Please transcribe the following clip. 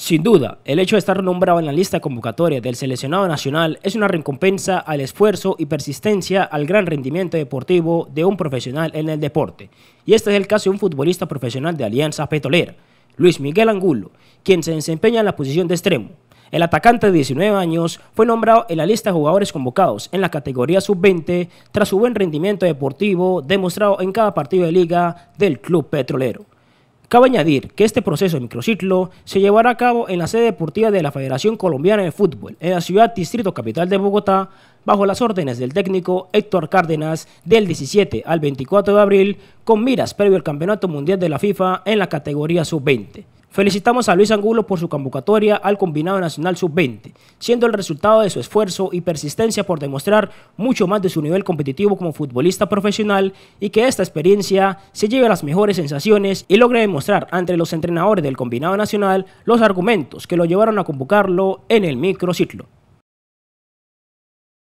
Sin duda, el hecho de estar nombrado en la lista convocatoria del seleccionado nacional es una recompensa al esfuerzo y persistencia al gran rendimiento deportivo de un profesional en el deporte. Y este es el caso de un futbolista profesional de Alianza Petrolera, Luis Miguel Angulo, quien se desempeña en la posición de extremo. El atacante de 19 años fue nombrado en la lista de jugadores convocados en la categoría sub-20 tras su buen rendimiento deportivo demostrado en cada partido de liga del club petrolero. Cabe añadir que este proceso de microciclo se llevará a cabo en la sede deportiva de la Federación Colombiana de Fútbol, en la ciudad distrito capital de Bogotá, bajo las órdenes del técnico Héctor Cárdenas del 17 al 24 de abril, con miras previo al Campeonato Mundial de la FIFA en la categoría sub-20. Felicitamos a Luis Angulo por su convocatoria al combinado nacional sub-20, siendo el resultado de su esfuerzo y persistencia por demostrar mucho más de su nivel competitivo como futbolista profesional y que esta experiencia se lleve a las mejores sensaciones y logre demostrar ante los entrenadores del combinado nacional los argumentos que lo llevaron a convocarlo en el microciclo.